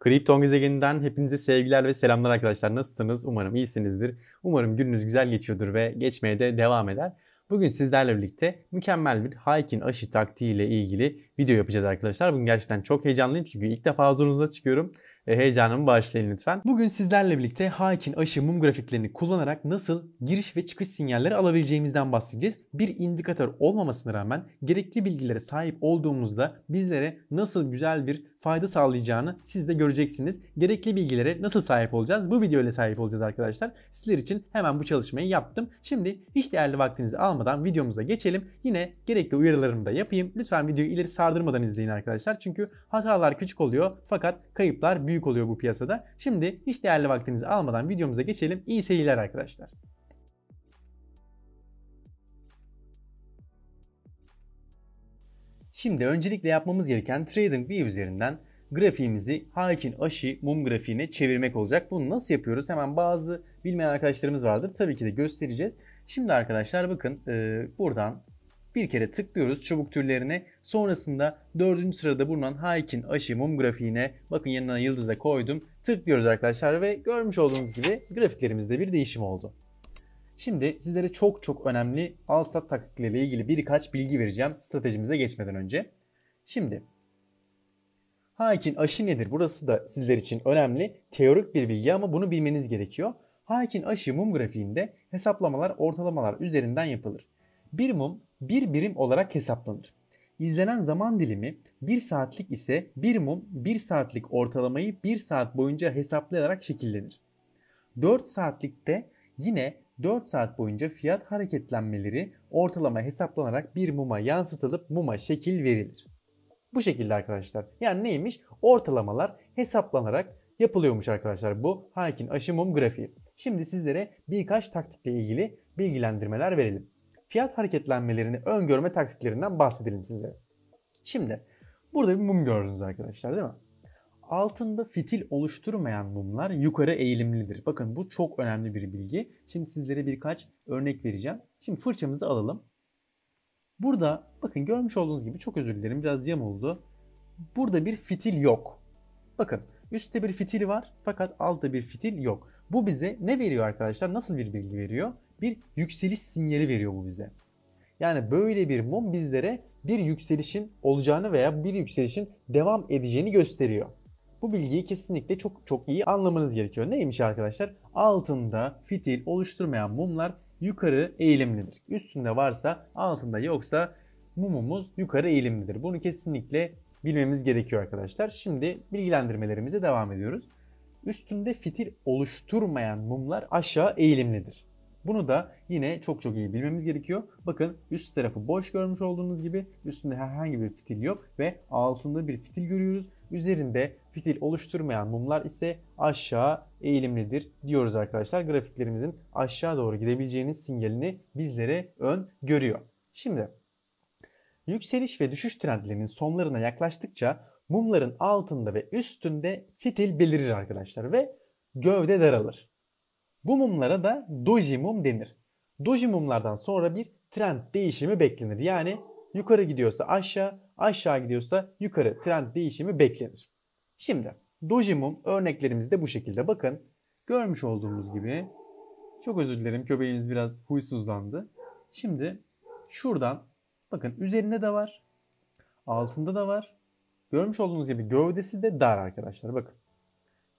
Kripto gezegeninden hepinize sevgiler ve selamlar arkadaşlar. Nasılsınız? Umarım iyisinizdir. Umarım gününüz güzel geçiyordur ve geçmeye de devam eder. Bugün sizlerle birlikte mükemmel bir Hiking aşı taktiği ile ilgili video yapacağız arkadaşlar. Bugün gerçekten çok heyecanlıyım çünkü ilk defa huzurunuza çıkıyorum. E, heyecanımı bağışlayın lütfen. Bugün sizlerle birlikte Hiking aşı mum grafiklerini kullanarak nasıl giriş ve çıkış sinyalleri alabileceğimizden bahsedeceğiz. Bir indikatör olmamasına rağmen gerekli bilgilere sahip olduğumuzda bizlere nasıl güzel bir fayda sağlayacağını siz de göreceksiniz. Gerekli bilgilere nasıl sahip olacağız? Bu video ile sahip olacağız arkadaşlar. Sizler için hemen bu çalışmayı yaptım. Şimdi hiç değerli vaktinizi almadan videomuza geçelim. Yine gerekli uyarılarımı da yapayım. Lütfen videoyu ileri sardırmadan izleyin arkadaşlar. Çünkü hatalar küçük oluyor fakat kayıplar büyük oluyor bu piyasada. Şimdi hiç değerli vaktinizi almadan videomuza geçelim. İyi seyirler arkadaşlar. Şimdi öncelikle yapmamız gereken TradingView üzerinden grafiğimizi Hayek'in aşı mum grafiğine çevirmek olacak. Bunu nasıl yapıyoruz? Hemen bazı bilmeyen arkadaşlarımız vardır. Tabii ki de göstereceğiz. Şimdi arkadaşlar bakın e, buradan bir kere tıklıyoruz çubuk türlerine. Sonrasında dördüncü sırada bulunan Hayek'in aşı mum grafiğine bakın yanına yıldız da koydum. Tıklıyoruz arkadaşlar ve görmüş olduğunuz gibi grafiklerimizde bir değişim oldu. Şimdi sizlere çok çok önemli al sat taktikleriyle ilgili birkaç bilgi vereceğim stratejimize geçmeden önce. Şimdi hakin aşı nedir? Burası da sizler için önemli. Teorik bir bilgi ama bunu bilmeniz gerekiyor. Hakin aşı mum grafiğinde hesaplamalar ortalamalar üzerinden yapılır. Bir mum bir birim olarak hesaplanır. İzlenen zaman dilimi 1 saatlik ise bir mum 1 saatlik ortalamayı 1 saat boyunca hesaplayarak şekillenir. 4 saatlikte yine 4 saat boyunca fiyat hareketlenmeleri ortalama hesaplanarak bir muma yansıtılıp muma şekil verilir. Bu şekilde arkadaşlar. Yani neymiş? Ortalamalar hesaplanarak yapılıyormuş arkadaşlar bu Hayek'in aşı mum grafiği. Şimdi sizlere birkaç taktikle ilgili bilgilendirmeler verelim. Fiyat hareketlenmelerini öngörme taktiklerinden bahsedelim size. Şimdi burada bir mum gördünüz arkadaşlar değil mi? Altında fitil oluşturmayan mumlar yukarı eğilimlidir. Bakın bu çok önemli bir bilgi. Şimdi sizlere birkaç örnek vereceğim. Şimdi fırçamızı alalım. Burada bakın görmüş olduğunuz gibi çok özür dilerim biraz yam oldu. Burada bir fitil yok. Bakın üstte bir fitil var fakat altta bir fitil yok. Bu bize ne veriyor arkadaşlar? Nasıl bir bilgi veriyor? Bir yükseliş sinyali veriyor bu bize. Yani böyle bir mum bizlere bir yükselişin olacağını veya bir yükselişin devam edeceğini gösteriyor. Bu bilgiyi kesinlikle çok çok iyi anlamanız gerekiyor. Neymiş arkadaşlar? Altında fitil oluşturmayan mumlar yukarı eğilimlidir. Üstünde varsa altında yoksa mumumuz yukarı eğilimlidir. Bunu kesinlikle bilmemiz gerekiyor arkadaşlar. Şimdi bilgilendirmelerimize devam ediyoruz. Üstünde fitil oluşturmayan mumlar aşağı eğilimlidir. Bunu da yine çok çok iyi bilmemiz gerekiyor. Bakın üst tarafı boş görmüş olduğunuz gibi üstünde herhangi bir fitil yok ve altında bir fitil görüyoruz. Üzerinde fitil oluşturmayan mumlar ise aşağı eğilimlidir diyoruz arkadaşlar. Grafiklerimizin aşağı doğru gidebileceğiniz sinyalini bizlere ön görüyor. Şimdi yükseliş ve düşüş trendlerinin sonlarına yaklaştıkça mumların altında ve üstünde fitil belirir arkadaşlar ve gövde daralır. Bu mumlara da doji mum denir. Doji mumlardan sonra bir trend değişimi beklenir. Yani yukarı gidiyorsa aşağı, aşağı gidiyorsa yukarı trend değişimi beklenir. Şimdi Dojimum örneklerimiz de bu şekilde. Bakın görmüş olduğunuz gibi çok özür dilerim köpeğimiz biraz huysuzlandı. Şimdi şuradan bakın üzerinde de var. Altında da var. Görmüş olduğunuz gibi gövdesi de dar arkadaşlar bakın.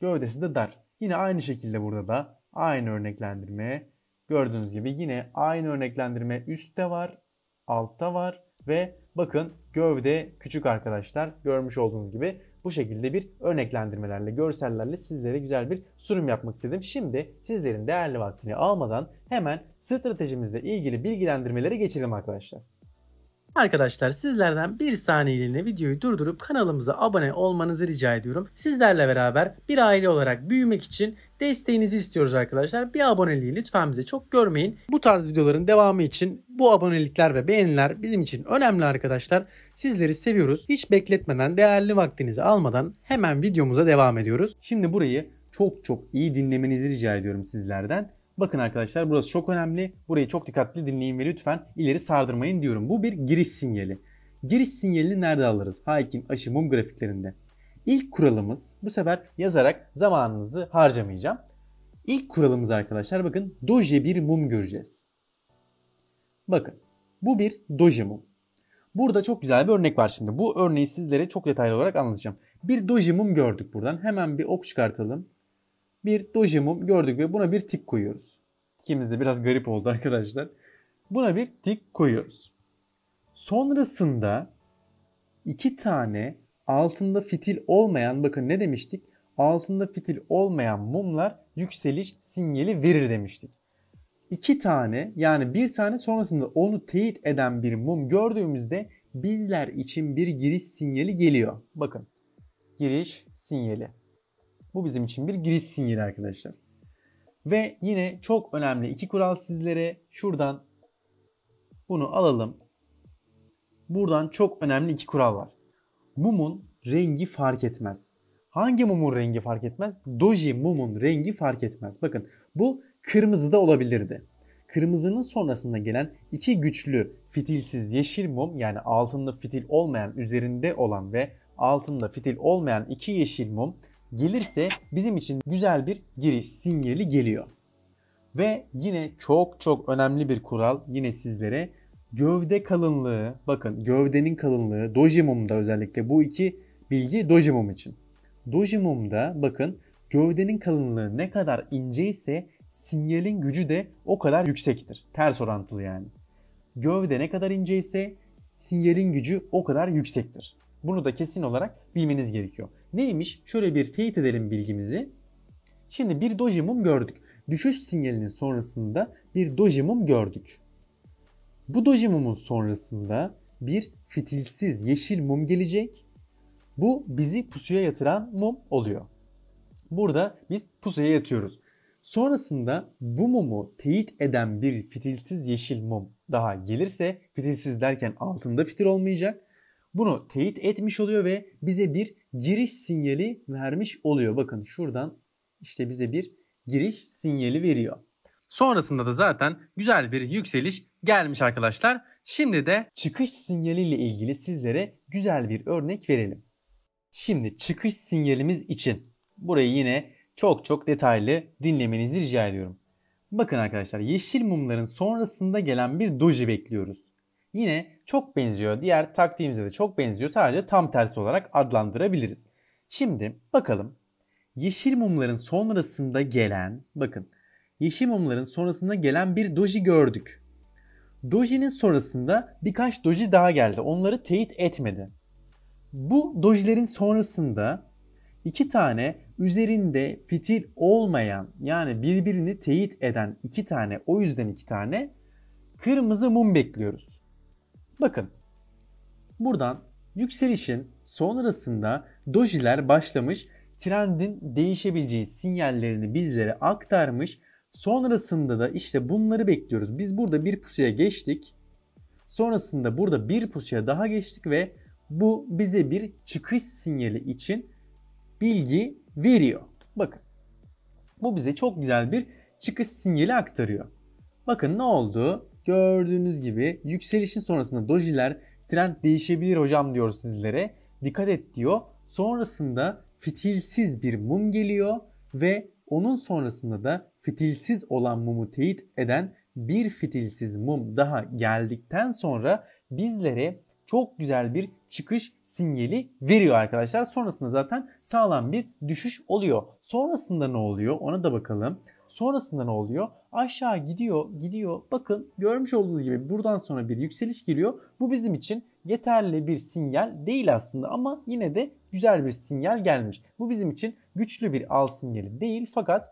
Gövdesi de dar. Yine aynı şekilde burada da aynı örneklendirme. Gördüğünüz gibi yine aynı örneklendirme üstte var, altta var ve bakın gövde küçük arkadaşlar görmüş olduğunuz gibi. Bu şekilde bir örneklendirmelerle, görsellerle sizlere güzel bir sunum yapmak istedim. Şimdi sizlerin değerli vaktini almadan hemen stratejimizle ilgili bilgilendirmelere geçelim arkadaşlar. Arkadaşlar sizlerden bir saniyeliğine videoyu durdurup kanalımıza abone olmanızı rica ediyorum. Sizlerle beraber bir aile olarak büyümek için desteğinizi istiyoruz arkadaşlar. Bir aboneliği lütfen bize çok görmeyin. Bu tarz videoların devamı için bu abonelikler ve beğeniler bizim için önemli arkadaşlar. Sizleri seviyoruz. Hiç bekletmeden değerli vaktinizi almadan hemen videomuza devam ediyoruz. Şimdi burayı çok çok iyi dinlemenizi rica ediyorum sizlerden. Bakın arkadaşlar burası çok önemli. Burayı çok dikkatli dinleyin ve lütfen ileri sardırmayın diyorum. Bu bir giriş sinyali. Giriş sinyalini nerede alırız? Hayek'in aşı mum grafiklerinde. İlk kuralımız bu sefer yazarak zamanınızı harcamayacağım. İlk kuralımız arkadaşlar bakın doje bir mum göreceğiz. Bakın bu bir doje mum. Burada çok güzel bir örnek var şimdi. Bu örneği sizlere çok detaylı olarak anlatacağım. Bir doji mum gördük buradan. Hemen bir ok çıkartalım bir mum gördük ve buna bir tik koyuyoruz. İkimiz de biraz garip oldu arkadaşlar. Buna bir tik koyuyoruz. Sonrasında iki tane altında fitil olmayan bakın ne demiştik? Altında fitil olmayan mumlar yükseliş sinyali verir demiştik. İki tane yani bir tane sonrasında onu teyit eden bir mum gördüğümüzde bizler için bir giriş sinyali geliyor. Bakın giriş sinyali. Bu bizim için bir giriş sinyali arkadaşlar. Ve yine çok önemli iki kural sizlere şuradan bunu alalım. Buradan çok önemli iki kural var. Mumun rengi fark etmez. Hangi mumun rengi fark etmez? Doji mumun rengi fark etmez. Bakın bu kırmızı da olabilirdi. Kırmızının sonrasında gelen iki güçlü fitilsiz yeşil mum yani altında fitil olmayan üzerinde olan ve altında fitil olmayan iki yeşil mum gelirse bizim için güzel bir giriş sinyali geliyor. Ve yine çok çok önemli bir kural yine sizlere gövde kalınlığı bakın gövdenin kalınlığı Dojimum'da özellikle bu iki bilgi Dojimum için. Dojimum'da bakın gövdenin kalınlığı ne kadar ince ise sinyalin gücü de o kadar yüksektir. Ters orantılı yani. Gövde ne kadar ince ise sinyalin gücü o kadar yüksektir. Bunu da kesin olarak bilmeniz gerekiyor. Neymiş? Şöyle bir teyit edelim bilgimizi. Şimdi bir doji mum gördük. Düşüş sinyalinin sonrasında bir doji mum gördük. Bu doji mumun sonrasında bir fitilsiz yeşil mum gelecek. Bu bizi pusuya yatıran mum oluyor. Burada biz pusuya yatıyoruz. Sonrasında bu mumu teyit eden bir fitilsiz yeşil mum daha gelirse fitilsiz derken altında fitil olmayacak. Bunu teyit etmiş oluyor ve bize bir giriş sinyali vermiş oluyor. Bakın şuradan işte bize bir giriş sinyali veriyor. Sonrasında da zaten güzel bir yükseliş gelmiş arkadaşlar. Şimdi de çıkış sinyali ile ilgili sizlere güzel bir örnek verelim. Şimdi çıkış sinyalimiz için burayı yine çok çok detaylı dinlemenizi rica ediyorum. Bakın arkadaşlar yeşil mumların sonrasında gelen bir doji bekliyoruz yine çok benziyor. Diğer taktiğimize de çok benziyor. Sadece tam tersi olarak adlandırabiliriz. Şimdi bakalım yeşil mumların sonrasında gelen bakın yeşil mumların sonrasında gelen bir doji gördük. Doji'nin sonrasında birkaç doji daha geldi. Onları teyit etmedi. Bu dojilerin sonrasında iki tane üzerinde fitil olmayan yani birbirini teyit eden iki tane o yüzden iki tane kırmızı mum bekliyoruz. Bakın buradan yükselişin sonrasında dojiler başlamış trendin değişebileceği sinyallerini bizlere aktarmış. Sonrasında da işte bunları bekliyoruz. Biz burada bir pusuya geçtik. Sonrasında burada bir pusuya daha geçtik ve bu bize bir çıkış sinyali için bilgi veriyor. Bakın bu bize çok güzel bir çıkış sinyali aktarıyor. Bakın ne oldu? Gördüğünüz gibi yükselişin sonrasında dojiler trend değişebilir hocam diyor sizlere. Dikkat et diyor. Sonrasında fitilsiz bir mum geliyor ve onun sonrasında da fitilsiz olan mumu teyit eden bir fitilsiz mum daha geldikten sonra bizlere çok güzel bir çıkış sinyali veriyor arkadaşlar. Sonrasında zaten sağlam bir düşüş oluyor. Sonrasında ne oluyor ona da bakalım. Sonrasında ne oluyor? Aşağı gidiyor, gidiyor. Bakın görmüş olduğunuz gibi buradan sonra bir yükseliş geliyor. Bu bizim için yeterli bir sinyal değil aslında ama yine de güzel bir sinyal gelmiş. Bu bizim için güçlü bir al sinyali değil fakat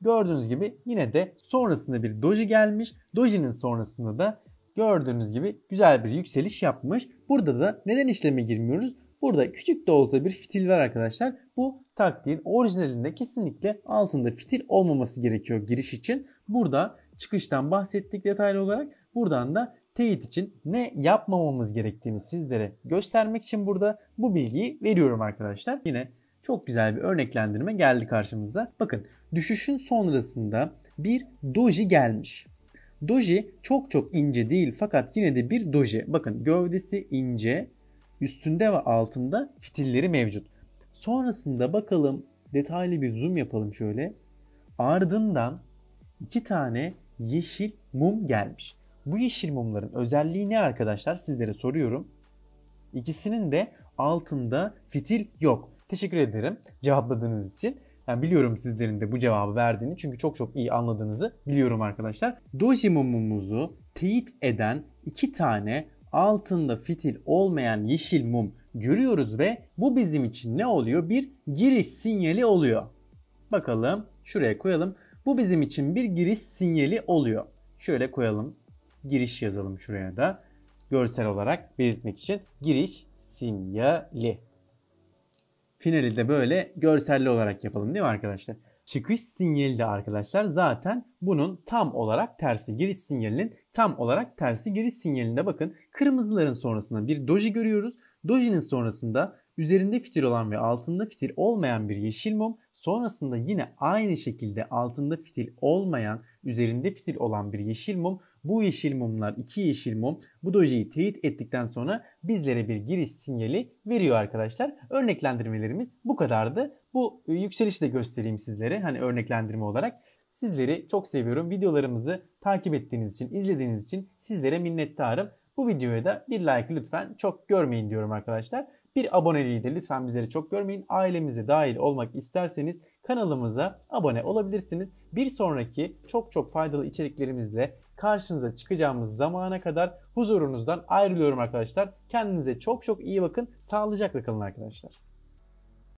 gördüğünüz gibi yine de sonrasında bir doji gelmiş. Doji'nin sonrasında da gördüğünüz gibi güzel bir yükseliş yapmış. Burada da neden işleme girmiyoruz? Burada küçük de olsa bir fitil var arkadaşlar. Bu taktiğin orijinalinde kesinlikle altında fitil olmaması gerekiyor giriş için. Burada çıkıştan bahsettik detaylı olarak. Buradan da teyit için ne yapmamamız gerektiğini sizlere göstermek için burada bu bilgiyi veriyorum arkadaşlar. Yine çok güzel bir örneklendirme geldi karşımıza. Bakın düşüşün sonrasında bir doji gelmiş. Doji çok çok ince değil fakat yine de bir doji. Bakın gövdesi ince, üstünde ve altında fitilleri mevcut. Sonrasında bakalım detaylı bir zoom yapalım şöyle. Ardından iki tane yeşil mum gelmiş. Bu yeşil mumların özelliği ne arkadaşlar sizlere soruyorum. İkisinin de altında fitil yok. Teşekkür ederim cevapladığınız için. Yani biliyorum sizlerin de bu cevabı verdiğini çünkü çok çok iyi anladığınızı biliyorum arkadaşlar. Doji mumumuzu teyit eden iki tane altında fitil olmayan yeşil mum görüyoruz ve bu bizim için ne oluyor? Bir giriş sinyali oluyor. Bakalım şuraya koyalım. Bu bizim için bir giriş sinyali oluyor. Şöyle koyalım. Giriş yazalım şuraya da. Görsel olarak belirtmek için giriş sinyali. Finali de böyle görselli olarak yapalım değil mi arkadaşlar? Çıkış sinyali de arkadaşlar zaten bunun tam olarak tersi giriş sinyalinin tam olarak tersi giriş sinyalinde bakın kırmızıların sonrasında bir doji görüyoruz Dojinin sonrasında üzerinde fitil olan ve altında fitil olmayan bir yeşil mum, sonrasında yine aynı şekilde altında fitil olmayan, üzerinde fitil olan bir yeşil mum. Bu yeşil mumlar, iki yeşil mum bu dojeyi teyit ettikten sonra bizlere bir giriş sinyali veriyor arkadaşlar. Örneklendirmelerimiz bu kadardı. Bu e, yükselişi de göstereyim sizlere hani örneklendirme olarak. Sizleri çok seviyorum. Videolarımızı takip ettiğiniz için, izlediğiniz için sizlere minnettarım. Bu videoya da bir like lütfen çok görmeyin diyorum arkadaşlar. Bir aboneliği de lütfen bizleri çok görmeyin. Ailemize dahil olmak isterseniz kanalımıza abone olabilirsiniz. Bir sonraki çok çok faydalı içeriklerimizle karşınıza çıkacağımız zamana kadar huzurunuzdan ayrılıyorum arkadaşlar. Kendinize çok çok iyi bakın. Sağlıcakla kalın arkadaşlar.